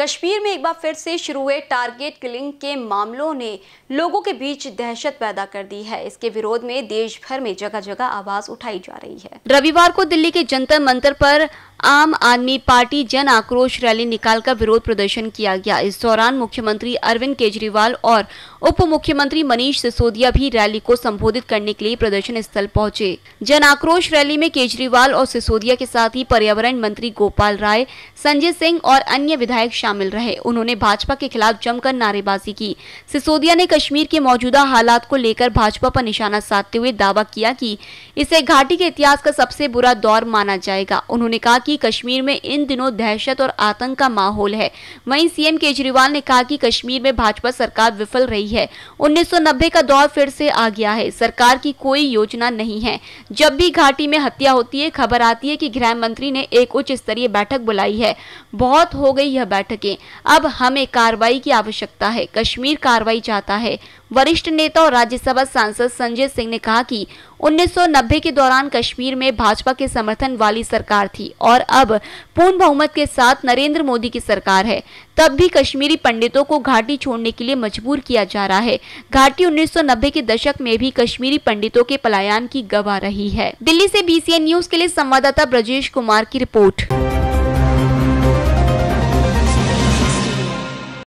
कश्मीर में एक बार फिर से शुरू हुए टारगेट किलिंग के मामलों ने लोगों के बीच दहशत पैदा कर दी है इसके विरोध में देश भर में जगह जगह आवाज उठाई जा रही है रविवार को दिल्ली के जंतर मंतर पर आम आदमी पार्टी जन आक्रोश रैली निकालकर विरोध प्रदर्शन किया गया इस दौरान मुख्यमंत्री अरविंद केजरीवाल और उप मुख्यमंत्री मनीष सिसोदिया भी रैली को संबोधित करने के लिए प्रदर्शन स्थल पहुंचे जन आक्रोश रैली में केजरीवाल और सिसोदिया के साथ ही पर्यावरण मंत्री गोपाल राय संजय सिंह और अन्य विधायक शामिल रहे उन्होंने भाजपा के खिलाफ जमकर नारेबाजी की सिसोदिया ने कश्मीर के मौजूदा हालात को लेकर भाजपा पर निशाना साधते हुए दावा किया कि इसे घाटी के इतिहास का सबसे बुरा दौर माना जाएगा उन्होंने कहा कि कश्मीर में इन दिनों दहशत और आतंक का माहौल है वहीं सीएम केजरीवाल ने कहा कि कश्मीर में भाजपा सरकार विफल रही है 1990 का दौर फिर से आ गया है सरकार की कोई योजना नहीं है जब भी घाटी में हत्या होती है खबर आती है की गृह मंत्री ने एक उच्च स्तरीय बैठक बुलाई है बहुत हो गई यह बैठकें अब हमें कार्रवाई की आवश्यकता है कश्मीर कार्रवाई चाहता है वरिष्ठ नेता और राज्यसभा सांसद संजय सिंह ने कहा कि 1990 के दौरान कश्मीर में भाजपा के समर्थन वाली सरकार थी और अब पूर्ण बहुमत के साथ नरेंद्र मोदी की सरकार है तब भी कश्मीरी पंडितों को घाटी छोड़ने के लिए मजबूर किया जा रहा है घाटी 1990 के दशक में भी कश्मीरी पंडितों के पलायन की गवाह रही है दिल्ली ऐसी बी न्यूज के लिए संवाददाता ब्रजेश कुमार की रिपोर्ट